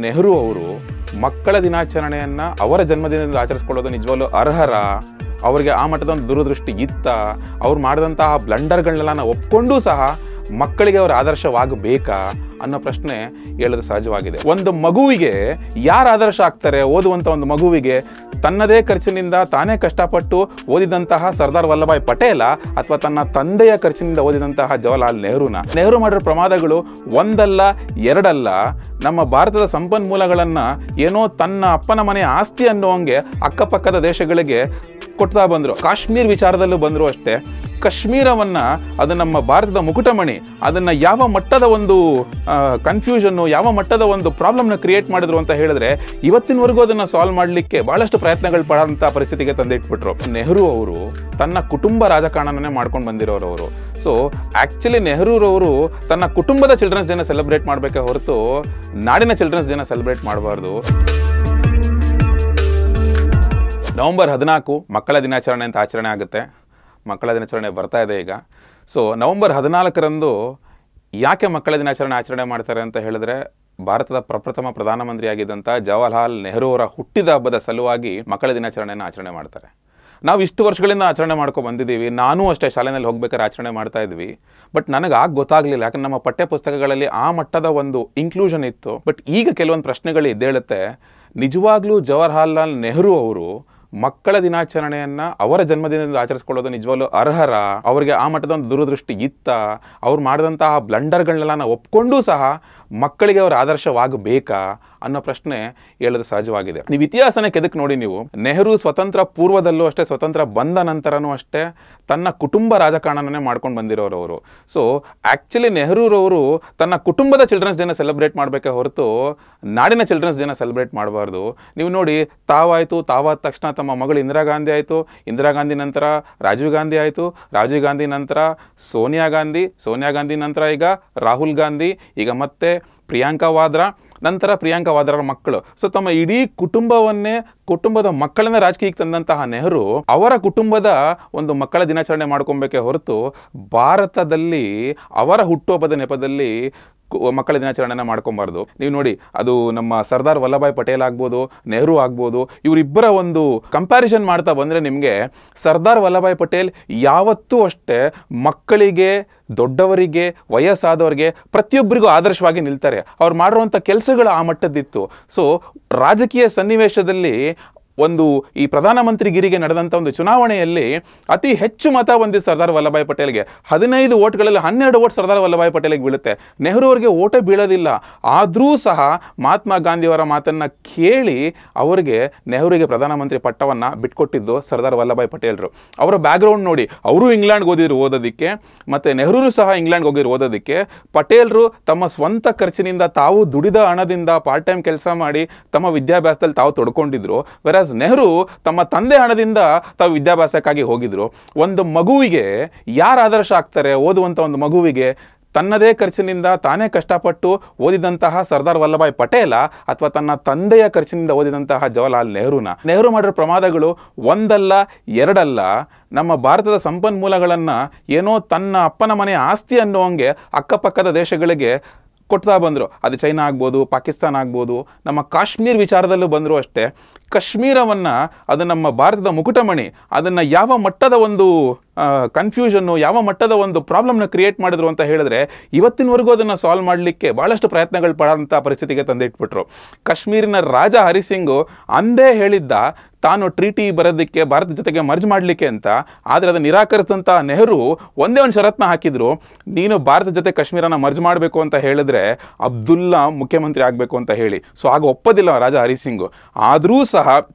ನೆಹರು ಅವರು ಮಕ್ಕಳ ದಿನಾಚರಣೆಯನ್ನು ಅವರ ಜನ್ಮದಿನದಲ್ಲಿ ಆಚರಿಸ್ಕೊಳ್ಳೋದು ನಿಜವಾಗ್ಲೂ ಅರ್ಹರ ಅವರಿಗೆ ಆ ಮಟ್ಟದ ಒಂದು ದೂರದೃಷ್ಟಿ ಇತ್ತ ಅವ್ರು ಮಾಡಿದಂತಹ ಬ್ಲಂಡರ್ಗಳನ್ನೆಲ್ಲ ನಾವು ಸಹ ಮಕ್ಕಳಿಗೆ ಅವರ ಆದರ್ಶವಾಗಬೇಕಾ ಅನ್ನೋ ಪ್ರಶ್ನೆ ಹೇಳೋದು ಸಹಜವಾಗಿದೆ ಒಂದು ಮಗುವಿಗೆ ಯಾರು ಆದರ್ಶ ಆಗ್ತಾರೆ ಓದುವಂಥ ಒಂದು ಮಗುವಿಗೆ ತನ್ನದೇ ಖರ್ಚಿನಿಂದ ತಾನೇ ಕಷ್ಟಪಟ್ಟು ಓದಿದಂತಹ ಸರ್ದಾರ್ ವಲ್ಲಭಾಯ್ ಪಟೇಲ ಅಥವಾ ತನ್ನ ತಂದೆಯ ಖರ್ಚಿನಿಂದ ಓದಿದಂತಹ ಜವಾಹರ್ಲಾಲ್ ನೆಹರೂನ ನೆಹರು ಮಾಡಿರೋ ಪ್ರಮಾದಗಳು ಒಂದಲ್ಲ ಎರಡಲ್ಲ ನಮ್ಮ ಭಾರತದ ಸಂಪನ್ಮೂಲಗಳನ್ನು ಏನೋ ತನ್ನ ಅಪ್ಪನ ಮನೆಯ ಆಸ್ತಿ ಅನ್ನೋ ಹಂಗೆ ಅಕ್ಕಪಕ್ಕದ ದೇಶಗಳಿಗೆ ಕೊಡ್ತಾ ಬಂದರು ಕಾಶ್ಮೀರ್ ವಿಚಾರದಲ್ಲೂ ಬಂದರು ಅಷ್ಟೇ ಕಾಶ್ಮೀರವನ್ನು ಅದು ನಮ್ಮ ಭಾರತದ ಮುಕುಟಮಣಿ ಅದನ್ನು ಯಾವ ಮಟ್ಟದ ಒಂದು ಕನ್ಫ್ಯೂಷನ್ನು ಯಾವ ಮಟ್ಟದ ಒಂದು ಪ್ರಾಬ್ಲಮ್ನ ಕ್ರಿಯೇಟ್ ಮಾಡಿದ್ರು ಅಂತ ಹೇಳಿದ್ರೆ ಇವತ್ತಿನವರೆಗೂ ಅದನ್ನು ಸಾಲ್ವ್ ಮಾಡಲಿಕ್ಕೆ ಭಾಳಷ್ಟು ಪ್ರಯತ್ನಗಳು ಪಡೋಂಥ ಪರಿಸ್ಥಿತಿಗೆ ತಂದಿಟ್ಬಿಟ್ರು ನೆಹರು ಅವರು ತನ್ನ ಕುಟುಂಬ ರಾಜಕಾರಣನೇ ಮಾಡ್ಕೊಂಡು ಬಂದಿರೋರವರು ಅವರು ಸೊ ಆ್ಯಕ್ಚುಲಿ ನೆಹರೂರವರು ತನ್ನ ಕುಟುಂಬದ ಚಿಲ್ಡ್ರನ್ಸ್ ಡೇನ ಸೆಲೆಬ್ರೇಟ್ ಮಾಡಬೇಕೆ ಹೊರತು ನಾಡಿನ ಚಿಲ್ಡ್ರನ್ಸ್ ಡೇನ ಸೆಲೆಬ್ರೇಟ್ ಮಾಡಬಾರ್ದು ನವಂಬರ್ ಹದಿನಾಲ್ಕು ಮಕ್ಕಳ ದಿನಾಚರಣೆ ಅಂತ ಆಚರಣೆ ಆಗುತ್ತೆ ಮಕ್ಕಳ ದಿನಾಚರಣೆ ಬರ್ತಾ ಇದೆ ಈಗ ಸೊ ನವೆಂಬರ್ ಹದಿನಾಲ್ಕರಂದು ಯಾಕೆ ಮಕ್ಕಳ ದಿನಾಚರಣೆ ಆಚರಣೆ ಮಾಡ್ತಾರೆ ಅಂತ ಹೇಳಿದ್ರೆ ಭಾರತದ ಪ್ರಪ್ರಥಮ ಪ್ರಧಾನಮಂತ್ರಿಯಾಗಿದ್ದಂಥ ಜವಾಹರ್ಲಾಲ್ ನೆಹರೂ ಅವರ ಹುಟ್ಟಿದ ಹಬ್ಬದ ಸಲುವಾಗಿ ಮಕ್ಕಳ ದಿನಾಚರಣೆಯನ್ನು ಆಚರಣೆ ಮಾಡ್ತಾರೆ ನಾವು ಇಷ್ಟು ವರ್ಷಗಳಿಂದ ಆಚರಣೆ ಮಾಡ್ಕೊ ಬಂದಿದ್ದೀವಿ ನಾನೂ ಅಷ್ಟೇ ಶಾಲೆಯಲ್ಲಿ ಹೋಗ್ಬೇಕಾದ್ರೆ ಆಚರಣೆ ಮಾಡ್ತಾ ಇದ್ವಿ ಬಟ್ ನನಗೆ ಆಗ ಗೊತ್ತಾಗಲಿಲ್ಲ ಯಾಕಂದ್ರೆ ನಮ್ಮ ಪಠ್ಯ ಪುಸ್ತಕಗಳಲ್ಲಿ ಆ ಮಟ್ಟದ ಒಂದು ಇನ್ಕ್ಲೂಷನ್ ಇತ್ತು ಬಟ್ ಈಗ ಕೆಲವೊಂದು ಪ್ರಶ್ನೆಗಳು ಇದ್ದೇಳುತ್ತೆ ನಿಜವಾಗ್ಲೂ ಜವಾಹರ್ಲಾಲ್ ನೆಹರು ಅವರು ಮಕ್ಕಳ ದಿನಾಚರಣೆಯನ್ನು ಅವರ ಜನ್ಮದಿನದಿಂದ ಆಚರಿಸ್ಕೊಳ್ಳೋದು ನಿಜವಾಗ್ಲೂ ಅರ್ಹರ ಅವರಿಗೆ ಆ ಮಟ್ಟದ ಒಂದು ದೂರದೃಷ್ಟಿ ಇತ್ತ ಅವ್ರು ಮಾಡಿದಂತಹ ಬ್ಲಂಡರ್ಗಳನ್ನೆಲ್ಲ ನಾವು ಸಹ ಮಕ್ಕಳಿಗೆ ಅವರ ಆದರ್ಶವಾಗಬೇಕಾ ಅನ್ನೋ ಪ್ರಶ್ನೆ ಹೇಳೋದು ಸಹಜವಾಗಿದೆ ನೀವು ಇತಿಹಾಸನ ಕೆದಕ್ ನೋಡಿ ನೀವು ನೆಹರು ಸ್ವತಂತ್ರ ಪೂರ್ವದಲ್ಲೂ ಅಷ್ಟೇ ಸ್ವತಂತ್ರ ಬಂದ ನಂತರನೂ ಅಷ್ಟೇ ತನ್ನ ಕುಟುಂಬ ರಾಜಕಾರಣನೇ ಮಾಡ್ಕೊಂಡು ಬಂದಿರೋರು ಅವರು ಸೊ ಆ್ಯಕ್ಚುಲಿ ನೆಹರೂರವರು ತನ್ನ ಕುಟುಂಬದ ಚಿಲ್ಡ್ರನ್ಸ್ ಡೇನ ಸೆಲೆಬ್ರೇಟ್ ಮಾಡಬೇಕೆ ಹೊರತು ನಾಡಿನ ಚಿಲ್ಡ್ರನ್ಸ್ ಡೇನ ಸೆಲೆಬ್ರೇಟ್ ಮಾಡಬಾರ್ದು ನೀವು ನೋಡಿ ತಾವಾಯಿತು ತಾವಾದ ತಕ್ಷಣ ತಮ್ಮ ಮಗಳು ಇಂದಿರಾ ಗಾಂಧಿ ಆಯಿತು ಇಂದಿರಾ ಗಾಂಧಿ ನಂತರ ರಾಜೀವ್ ಗಾಂಧಿ ಆಯಿತು ರಾಜೀವ್ ಗಾಂಧಿ ನಂತರ ಸೋನಿಯಾ ಗಾಂಧಿ ಸೋನಿಯಾ ಗಾಂಧಿ ನಂತರ ಈಗ ರಾಹುಲ್ ಗಾಂಧಿ ಈಗ ಮತ್ತೆ ಪ್ರಿಯಾಂಕಾ ವಾದ್ರಾ ನಂತರ ಪ್ರಿಯಾಂಕಾ ವಾದ್ರಾರ ಮಕ್ಕಳು ಸೊ ತಮ್ಮ ಇಡೀ ಕುಟುಂಬವನ್ನೇ ಕುಟುಂಬದ ಮಕ್ಕಳನ್ನ ರಾಜಕೀಯಕ್ಕೆ ತಂದಂತಹ ನೆಹರು ಅವರ ಕುಟುಂಬದ ಒಂದು ಮಕ್ಕಳ ದಿನಾಚರಣೆ ಮಾಡ್ಕೊಬೇಕೆ ಹೊರತು ಭಾರತದಲ್ಲಿ ಅವರ ಹುಟ್ಟುಹಬ್ಬದ ನೆಪದಲ್ಲಿ ಮಕ್ಕಳ ದಿನಾಚರಣೆನ ಮಾಡ್ಕೊಬಾರ್ದು ನೀವು ನೋಡಿ ಅದು ನಮ್ಮ ಸರ್ದಾರ್ ವಲ್ಲಭಾಯ್ ಪಟೇಲ್ ಆಗ್ಬೋದು ನೆಹರು ಆಗ್ಬೋದು ಇವರಿಬ್ಬರ ಒಂದು ಕಂಪ್ಯಾರಿಸನ್ ಮಾಡ್ತಾ ಬಂದರೆ ನಿಮಗೆ ಸರ್ದಾರ್ ವಲ್ಲಭಾಯ್ ಪಟೇಲ್ ಯಾವತ್ತೂ ಅಷ್ಟೇ ಮಕ್ಕಳಿಗೆ ದೊಡ್ಡವರಿಗೆ ವಯಸ್ಸಾದವರಿಗೆ ಪ್ರತಿಯೊಬ್ಬರಿಗೂ ಆದರ್ಶವಾಗಿ ನಿಲ್ತಾರೆ ಅವ್ರು ಮಾಡಿರುವಂಥ ಕೆಲಸಗಳು ಆ ಮಟ್ಟದ್ದಿತ್ತು ಸೊ ರಾಜಕೀಯ ಸನ್ನಿವೇಶದಲ್ಲಿ ಒಂದು ಈ ಪ್ರಧಾನಮಂತ್ರಿಗಿರಿಗೆ ನಡೆದಂಥ ಒಂದು ಚುನಾವಣೆಯಲ್ಲಿ ಅತಿ ಹೆಚ್ಚು ಮತ ಬಂದಿದೆ ಸರ್ದಾರ್ ವಲ್ಲಭಾಯ್ ಪಟೇಲ್ಗೆ ಹದಿನೈದು ಓಟ್ಗಳಲ್ಲಿ ಹನ್ನೆರಡು ಓಟ್ ಸರ್ದಾರ್ ವಲ್ಲಭಾಯ್ ಪಟೇಲ್ಗೆ ಬೀಳುತ್ತೆ ನೆಹರು ಅವರಿಗೆ ಓಟೇ ಬೀಳೋದಿಲ್ಲ ಆದರೂ ಸಹ ಮಹಾತ್ಮ ಗಾಂಧಿಯವರ ಮಾತನ್ನು ಕೇಳಿ ಅವರಿಗೆ ನೆಹರುಗೆ ಪ್ರಧಾನಮಂತ್ರಿ ಪಟ್ಟವನ್ನು ಬಿಟ್ಕೊಟ್ಟಿದ್ದು ಸರ್ದಾರ್ ವಲ್ಲಭಾಯ್ ಪಟೇಲ್ರು ಅವರ ಬ್ಯಾಕ್ಗ್ರೌಂಡ್ ನೋಡಿ ಅವರು ಇಂಗ್ಲೆಂಡ್ಗೆ ಓದಿದ್ರು ಓದೋದಕ್ಕೆ ಮತ್ತು ನೆಹರೂ ಸಹ ಇಂಗ್ಲೆಂಡ್ಗೆ ಹೋಗಿರು ಓದೋದಕ್ಕೆ ಪಟೇಲ್ರು ತಮ್ಮ ಸ್ವಂತ ಖರ್ಚಿನಿಂದ ತಾವು ದುಡಿದ ಹಣದಿಂದ ಪಾರ್ಟ್ ಟೈಮ್ ಕೆಲಸ ಮಾಡಿ ತಮ್ಮ ವಿದ್ಯಾಭ್ಯಾಸದಲ್ಲಿ ತಾವು ತೊಡ್ಕೊಂಡಿದ್ರು ವೆರಾಸ್ ಜವಾಹರ್ಲಾಲ್ ನೆಹರು ತಮ್ಮ ತಂದೆ ಹಣದಿಂದ ತಾವು ವಿದ್ಯಾಭ್ಯಾಸಕ್ಕಾಗಿ ಹೋಗಿದ್ರು ಒಂದು ಮಗುವಿಗೆ ಯಾರು ಆದರ್ಶ ಆಗ್ತಾರೆ ಓದುವಂಥ ಒಂದು ಮಗುವಿಗೆ ತನ್ನದೇ ಖರ್ಚಿನಿಂದ ತಾನೇ ಕಷ್ಟಪಟ್ಟು ಓದಿದಂತಹ ಸರ್ದಾರ್ ವಲ್ಲಭಾಯ್ ಪಟೇಲ ಅಥವಾ ತನ್ನ ತಂದೆಯ ಖರ್ಚಿನಿಂದ ಓದಿದಂತಹ ಜವಾಹರ್ಲಾಲ್ ನೆಹರುನ ನೆಹರು ಮಾಡಿರೋ ಪ್ರಮಾದಗಳು ಒಂದಲ್ಲ ಎರಡಲ್ಲ ನಮ್ಮ ಭಾರತದ ಸಂಪನ್ಮೂಲಗಳನ್ನು ಏನೋ ತನ್ನ ಅಪ್ಪನ ಮನೆಯ ಆಸ್ತಿ ಅನ್ನುವಂಗೆ ಅಕ್ಕಪಕ್ಕದ ದೇಶಗಳಿಗೆ ಕೊಡ್ತಾ ಬಂದರು ಅದು ಚೈನಾ ಆಗ್ಬೋದು ಪಾಕಿಸ್ತಾನ ಆಗ್ಬೋದು ನಮ್ಮ ಕಾಶ್ಮೀರ್ ವಿಚಾರದಲ್ಲೂ ಬಂದರೂ ಅಷ್ಟೇ ಕಾಶ್ಮೀರವನ್ನು ಅದು ನಮ್ಮ ಭಾರತದ ಮುಕುಟಮಣಿ ಅದನ್ನು ಯಾವ ಮಟ್ಟದ ಒಂದು ಕನ್ಫ್ಯೂಷನ್ನು ಯಾವ ಮಟ್ಟದ ಒಂದು ಪ್ರಾಬ್ಲಮ್ನ ಕ್ರಿಯೇಟ್ ಮಾಡಿದ್ರು ಅಂತ ಹೇಳಿದ್ರೆ ಇವತ್ತಿನವರೆಗೂ ಅದನ್ನು ಸಾಲ್ವ್ ಮಾಡಲಿಕ್ಕೆ ಭಾಳಷ್ಟು ಪ್ರಯತ್ನಗಳು ಪಡೋಂಥ ಪರಿಸ್ಥಿತಿಗೆ ತಂದಿಟ್ಬಿಟ್ರು ಕಾಶ್ಮೀರಿನ ರಾಜ ಹರಿಸಿಂಗು ಅಂದೇ ಹೇಳಿದ್ದ ತಾನು ಟ್ರೀಟಿ ಬರೋದಕ್ಕೆ ಭಾರತದ ಜೊತೆಗೆ ಮರ್ಜ್ ಮಾಡಲಿಕ್ಕೆ ಅಂತ ಆದರೆ ಅದನ್ನು ನಿರಾಕರಿಸಿದಂಥ ನೆಹರು ಒಂದೇ ಒಂದು ಷರತ್ತನ್ನ ಹಾಕಿದ್ರು ನೀನು ಭಾರತದ ಜೊತೆ ಕಾಶ್ಮೀರನ ಮರ್ಜ್ ಮಾಡಬೇಕು ಅಂತ ಹೇಳಿದ್ರೆ ಅಬ್ದುಲ್ಲಾ ಮುಖ್ಯಮಂತ್ರಿ ಆಗಬೇಕು ಅಂತ ಹೇಳಿ ಸೊ ಆಗ ಒಪ್ಪೋದಿಲ್ಲ ರಾಜ ಹರಿಸಿಂಗು सह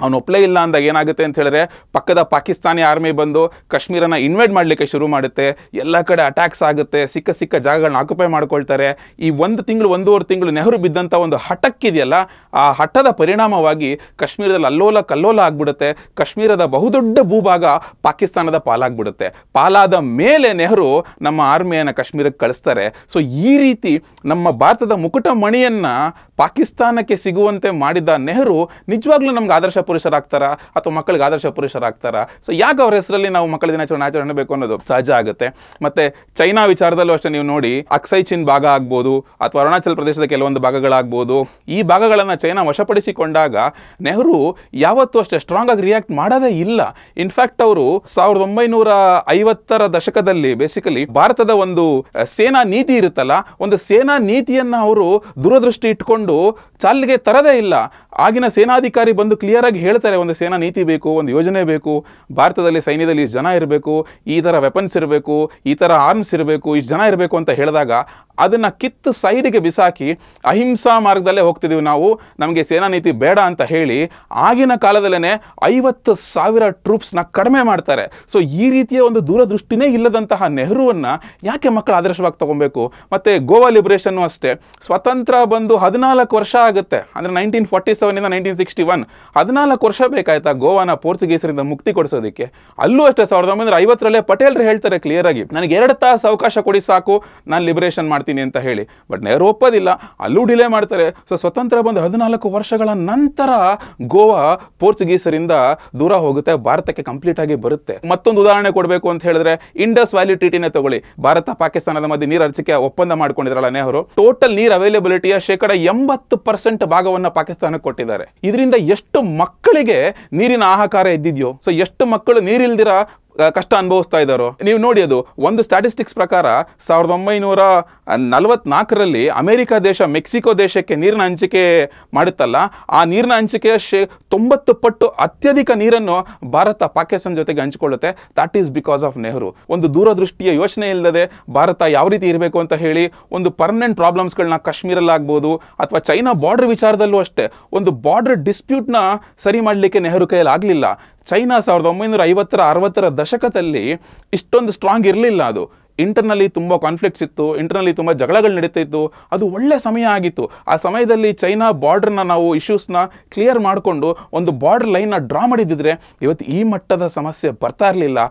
ಅವನು ಒಪ್ಪಲೇ ಇಲ್ಲ ಅಂದಾಗ ಏನಾಗುತ್ತೆ ಅಂತ ಹೇಳಿದ್ರೆ ಪಕ್ಕದ ಪಾಕಿಸ್ತಾನಿ ಆರ್ಮಿ ಬಂದು ಕಾಶ್ಮೀರನ ಇನ್ವೈಟ್ ಮಾಡಲಿಕ್ಕೆ ಶುರು ಮಾಡುತ್ತೆ ಎಲ್ಲ ಕಡೆ ಅಟ್ಯಾಕ್ಸ್ ಆಗುತ್ತೆ ಸಿಕ್ಕ ಸಿಕ್ಕ ಜಾಗಗಳನ್ನ ಆಕ್ಯುಪೈ ಮಾಡ್ಕೊಳ್ತಾರೆ ಈ ಒಂದು ತಿಂಗಳು ಒಂದೂವರೆ ತಿಂಗಳು ನೆಹರು ಬಿದ್ದಂಥ ಒಂದು ಹಠಕ್ಕಿದೆಯಲ್ಲ ಆ ಹಠದ ಪರಿಣಾಮವಾಗಿ ಕಾಶ್ಮೀರದಲ್ಲಿ ಅಲ್ಲೋಲ ಕಲ್ಲೋಲ ಆಗ್ಬಿಡುತ್ತೆ ಕಾಶ್ಮೀರದ ಬಹುದೊಡ್ಡ ಭೂಭಾಗ ಪಾಕಿಸ್ತಾನದ ಪಾಲಾಗ್ಬಿಡುತ್ತೆ ಪಾಲಾದ ಮೇಲೆ ನೆಹರು ನಮ್ಮ ಆರ್ಮಿಯನ್ನು ಕಾಶ್ಮೀರಕ್ಕೆ ಕಳಿಸ್ತಾರೆ ಸೊ ಈ ರೀತಿ ನಮ್ಮ ಭಾರತದ ಮುಕುಟ ಮಣಿಯನ್ನು ಪಾಕಿಸ್ತಾನಕ್ಕೆ ಸಿಗುವಂತೆ ಮಾಡಿದ ನೆಹರು ನಿಜವಾಗ್ಲೂ ನಮ್ಗೆ ಆದರ್ಶ ಪುರುಷರಾಗ್ತಾರ ಅಥವಾ ಮಕ್ಕಳಿಗೆ ಆದರ್ಶ ಪುರುಷರಾಗ್ತಾರ ಸೊ ಯಾಕೆ ಅವ್ರ ಹೆಸರಲ್ಲಿ ನಾವು ಮಕ್ಕಳ ದಿನಾಚರಣೆ ಆಚರಣೆ ಬೇಕು ಅನ್ನೋದು ಸಹಜ ಆಗುತ್ತೆ ಮತ್ತೆ ಚೈನಾ ವಿಚಾರದಲ್ಲೂ ಅಷ್ಟೇ ನೀವು ನೋಡಿ ಅಕ್ಸೈ ಚಿನ್ ಭಾಗ ಆಗ್ಬೋದು ಅಥವಾ ಅರುಣಾಚಲ ಪ್ರದೇಶದ ಕೆಲವೊಂದು ಭಾಗಗಳಾಗ್ಬೋದು ಈ ಭಾಗಗಳನ್ನು ಚೈನಾ ವಶಪಡಿಸಿಕೊಂಡಾಗ ನೆಹರು ಯಾವತ್ತೂ ಅಷ್ಟೇ ಸ್ಟ್ರಾಂಗ್ ಆಗಿ ರಿಯಾಕ್ಟ್ ಮಾಡೋದೇ ಇಲ್ಲ ಇನ್ಫ್ಯಾಕ್ಟ್ ಅವರು ಸಾವಿರದ ಒಂಬೈನೂರ ಐವತ್ತರ ದಶಕದಲ್ಲಿ ಬೇಸಿಕಲಿ ಭಾರತದ ಒಂದು ಸೇನಾ ನೀತಿ ಇರುತ್ತಲ್ಲ ಒಂದು ಸೇನಾ ನೀತಿಯನ್ನು ಅವರು ದೂರದೃಷ್ಟಿ ಇಟ್ಕೊಂಡು ಚಾಲಿಗೆ ತರದೇ ಇಲ್ಲ ಆಗಿನ ಸೇನಾಧಿಕಾರಿ ಬಂದು ಕ್ಲಿಯರ್ ಆಗಿ ಆಗಿ ಹೇಳ್ತಾರೆ ಒಂದು ಸೇನಾ ನೀತಿ ಬೇಕು ಒಂದು ಯೋಜನೆ ಬೇಕು ಭಾರತದಲ್ಲಿ ಸೈನ್ಯದಲ್ಲಿ ಜನ ಇರಬೇಕು ಈ ಥರ ವೆಪನ್ಸ್ ಇರಬೇಕು ಈ ಥರ ಆರ್ಮ್ಸ್ ಇರಬೇಕು ಇಷ್ಟು ಜನ ಇರಬೇಕು ಅಂತ ಹೇಳಿದಾಗ ಅದನ್ನು ಕಿತ್ತು ಸೈಡಿಗೆ ಬಿಸಾಕಿ ಅಹಿಂಸಾ ಮಾರ್ಗದಲ್ಲೇ ಹೋಗ್ತಿದ್ದೀವಿ ನಾವು ನಮಗೆ ಸೇನಾ ನೀತಿ ಬೇಡ ಅಂತ ಹೇಳಿ ಆಗಿನ ಕಾಲದಲ್ಲೇ ಐವತ್ತು ಸಾವಿರ ಟ್ರೂಪ್ಸ್ನ ಕಡಿಮೆ ಮಾಡ್ತಾರೆ ಸೊ ಈ ರೀತಿಯ ಒಂದು ದೂರದೃಷ್ಟಿನೇ ಇಲ್ಲದಂತಹ ನೆಹರುವನ್ನು ಯಾಕೆ ಮಕ್ಕಳು ಆದರ್ಶವಾಗಿ ತೊಗೊಬೇಕು ಮತ್ತು ಗೋವಾ ಲಿಬ್ರೇಷನ್ನು ಅಷ್ಟೇ ಸ್ವತಂತ್ರ ಬಂದು ಹದಿನಾಲ್ಕು ವರ್ಷ ಆಗುತ್ತೆ ಅಂದರೆ ನೈನ್ಟೀನ್ ಫಾರ್ಟಿ ಸೆವೆನಿಂದ ನೈನ್ಟೀನ್ ಸಿಕ್ಸ್ಟಿ ಒನ್ ಹದಿನಾಲ್ಕು ವರ್ಷ ಬೇಕಾಯ್ತಾ ಗೋವಾನ ಪೋರ್ಚುಗೀಸರಿಂದ ಮುಕ್ತಿ ಕೊಡಿಸೋದಕ್ಕೆ ಅಲ್ಲೂ ಅಷ್ಟೇ ಸಾವಿರದ ಒಂಬೈನೂರ ಐವತ್ತರಲ್ಲೇ ಪಟೇಲ್ರು ಹೇಳ್ತಾರೆ ಕ್ಲಿಯರ್ ಆಗಿ ನನಗೆ ಎರಡು ತಾಸು ಅವಕಾಶ ಕೊಡಿ ಸಾಕು ನಾನು ಲಿಬರೇಷನ್ ಮಾಡ್ತೀನಿ ಅಂತ ಹೇಳಿ ಬಟ್ ನೆಹರು ಒಪ್ಪೋದಿಲ್ಲ ಅಲ್ಲೂ ಡಿಲೇ ಮಾಡ್ತಾರೆ ಸೊ ಸ್ವತಂತ್ರ ಬಂದು ಹದಿನಾಲ್ಕು ವರ್ಷಗಳ ನಂತರ ಗೋವಾ ಪೋರ್ಚುಗೀಸರಿಂದ ದೂರ ಹೋಗುತ್ತೆ ಭಾರತಕ್ಕೆ ಕಂಪ್ಲೀಟ್ ಆಗಿ ಬರುತ್ತೆ ಮತ್ತೊಂದು ಉದಾಹರಣೆ ಕೊಡಬೇಕು ಅಂತ ಹೇಳಿದ್ರೆ ಇಂಡಸ್ ವ್ಯಾಲಿ ಟ್ರೀಟಿನೇ ತಗೊಳ್ಳಿ ಭಾರತ ಪಾಕಿಸ್ತಾನದ ಮಧ್ಯೆ ನೀರು ಹಂಚಿಕೆ ಒಪ್ಪಂದ ಮಾಡ್ಕೊಂಡಿದ್ರಲ್ಲ ನೆಹರು ಟೋಟಲ್ ನೀರ್ ಅವೈಲೇಬಿಲಿಟಿಯ ಶೇಕಡ ಎಂಬತ್ತು ಪರ್ಸೆಂಟ್ ಭಾಗವನ್ನು ಪಾಕಿಸ್ತಾನಕ್ಕೆ ಕೊಟ್ಟಿದ್ದಾರೆ ಇದರಿಂದ ಎಷ್ಟು ಮಕ್ಕಳು ಮಕ್ಕಳಿಗೆ ನೀರಿನ ಆಹಾಕಾರ ಇದ್ದಿದೆಯೋ ಸೊ ಎಷ್ಟು ಮಕ್ಕಳು ನೀರಿಲ್ದಿರ ಕಷ್ಟ ಅನುಭವಿಸ್ತಾ ಇದ್ದಾರೋ ನೀವು ನೋಡಿ ಅದು ಒಂದು ಸ್ಟ್ಯಾಟಿಸ್ಟಿಕ್ಸ್ ಪ್ರಕಾರ ಸಾವಿರದ ಒಂಬೈನೂರ ನಲವತ್ನಾಲ್ಕರಲ್ಲಿ ಅಮೆರಿಕ ದೇಶ ಮೆಕ್ಸಿಕೋ ದೇಶಕ್ಕೆ ನೀರಿನ ಹಂಚಿಕೆ ಮಾಡುತ್ತಲ್ಲ ಆ ನೀರಿನ ಹಂಚಿಕೆಯ ಶೇ ತೊಂಬತ್ತು ಪಟ್ಟು ಅತ್ಯಧಿಕ ನೀರನ್ನು ಭಾರತ ಪಾಕಿಸ್ತಾನ ಜೊತೆಗೆ ಹಂಚಿಕೊಳ್ಳುತ್ತೆ that is because of Nehru ಒಂದು ದೂರದೃಷ್ಟಿಯ ಯೋಚನೆ ಇಲ್ಲದೆ ಭಾರತ ಯಾವ ರೀತಿ ಇರಬೇಕು ಅಂತ ಹೇಳಿ ಒಂದು ಪರ್ಮನೆಂಟ್ ಪ್ರಾಬ್ಲಮ್ಸ್ಗಳನ್ನ ಕಾಶ್ಮೀರಲ್ಲಾಗ್ಬೋದು ಅಥವಾ ಚೈನಾ ಬಾರ್ಡರ್ ವಿಚಾರದಲ್ಲೂ ಅಷ್ಟೇ ಒಂದು ಬಾರ್ಡರ್ ಡಿಸ್ಪ್ಯೂಟ್ನ ಸರಿ ಮಾಡಲಿಕ್ಕೆ ನೆಹರು ಕೈಯಲ್ಲಿ ಆಗಲಿಲ್ಲ ಚೈನಾ ಸಾವಿರದ ಒಂಬೈನೂರ ಐವತ್ತರ ಅರವತ್ತರ ದಶಕದಲ್ಲಿ ಇಷ್ಟೊಂದು ಸ್ಟ್ರಾಂಗ್ ಇರಲಿಲ್ಲ ಅದು ಇಂಟರ್ನಲ್ಲಿ ತುಂಬ ಕಾನ್ಫ್ಲಿಕ್ಟ್ಸ್ ಇತ್ತು ಇಂಟರ್ನಲ್ಲಿ ತುಂಬ ಜಗಳಗಳು ನಡೀತಾ ಅದು ಒಳ್ಳೆ ಸಮಯ ಆಗಿತ್ತು ಆ ಸಮಯದಲ್ಲಿ ಚೈನಾ ಬಾರ್ಡ್ರನ್ನ ನಾವು ಇಶ್ಯೂಸ್ನ ಕ್ಲಿಯರ್ ಮಾಡಿಕೊಂಡು ಒಂದು ಬಾರ್ಡರ್ ಲೈನ್ನ ಡ್ರಾ ಮಾಡಿದ್ದಿದ್ರೆ ಇವತ್ತು ಈ ಮಟ್ಟದ ಸಮಸ್ಯೆ ಬರ್ತಾ ಇರಲಿಲ್ಲ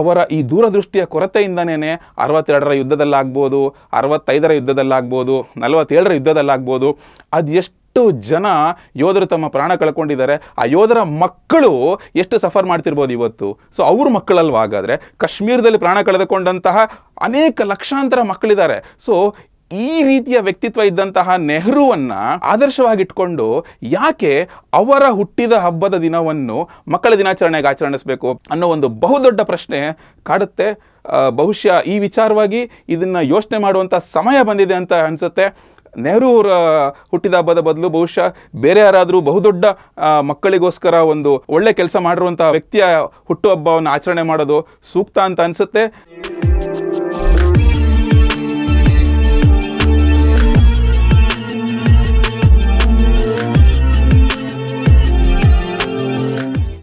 ಅವರ ಈ ದೂರದೃಷ್ಟಿಯ ಕೊರತೆಯಿಂದನೇ ಅರವತ್ತೆರಡರ ಯುದ್ಧದಲ್ಲಾಗ್ಬೋದು ಅರವತ್ತೈದರ ಯುದ್ಧದಲ್ಲಾಗ್ಬೋದು ನಲವತ್ತೇಳರ ಯುದ್ಧದಲ್ಲಾಗ್ಬೋದು ಅದು ಎಷ್ಟು ಎಷ್ಟು ಜನ ಯೋಧರು ತಮ್ಮ ಪ್ರಾಣ ಕಳ್ಕೊಂಡಿದ್ದಾರೆ ಆ ಯೋಧರ ಮಕ್ಕಳು ಎಷ್ಟು ಸಫರ್ ಮಾಡ್ತಿರ್ಬೋದು ಇವತ್ತು ಸೊ ಅವ್ರ ಮಕ್ಕಳಲ್ವ ಹಾಗಾದರೆ ಕಾಶ್ಮೀರದಲ್ಲಿ ಪ್ರಾಣ ಕಳೆದುಕೊಂಡಂತಹ ಅನೇಕ ಲಕ್ಷಾಂತರ ಮಕ್ಕಳಿದ್ದಾರೆ ಸೊ ಈ ರೀತಿಯ ವ್ಯಕ್ತಿತ್ವ ಇದ್ದಂತಹ ನೆಹರುವನ್ನು ಆದರ್ಶವಾಗಿಟ್ಕೊಂಡು ಯಾಕೆ ಅವರ ಹುಟ್ಟಿದ ಹಬ್ಬದ ದಿನವನ್ನು ಮಕ್ಕಳ ದಿನಾಚರಣೆಗೆ ಆಚರಣೆಸ್ಬೇಕು ಅನ್ನೋ ಒಂದು ಬಹುದೊಡ್ಡ ಪ್ರಶ್ನೆ ಕಾಡುತ್ತೆ ಬಹುಶಃ ಈ ವಿಚಾರವಾಗಿ ಇದನ್ನು ಯೋಚನೆ ಮಾಡುವಂಥ ಸಮಯ ಬಂದಿದೆ ಅಂತ ಅನಿಸುತ್ತೆ ನೆಹರು ಅವರ ಹುಟ್ಟಿದ ಹಬ್ಬದ ಬದಲು ಬಹುಶಃ ಬೇರೆ ಯಾರಾದರೂ ಬಹುದೊಡ್ಡ ಮಕ್ಕಳಿಗೋಸ್ಕರ ಒಂದು ಒಳ್ಳೆ ಕೆಲಸ ಮಾಡಿರುವಂಥ ವ್ಯಕ್ತಿಯ ಹುಟ್ಟುಹಬ್ಬವನ್ನು ಆಚರಣೆ ಮಾಡೋದು ಸೂಕ್ತ ಅಂತ ಅನಿಸುತ್ತೆ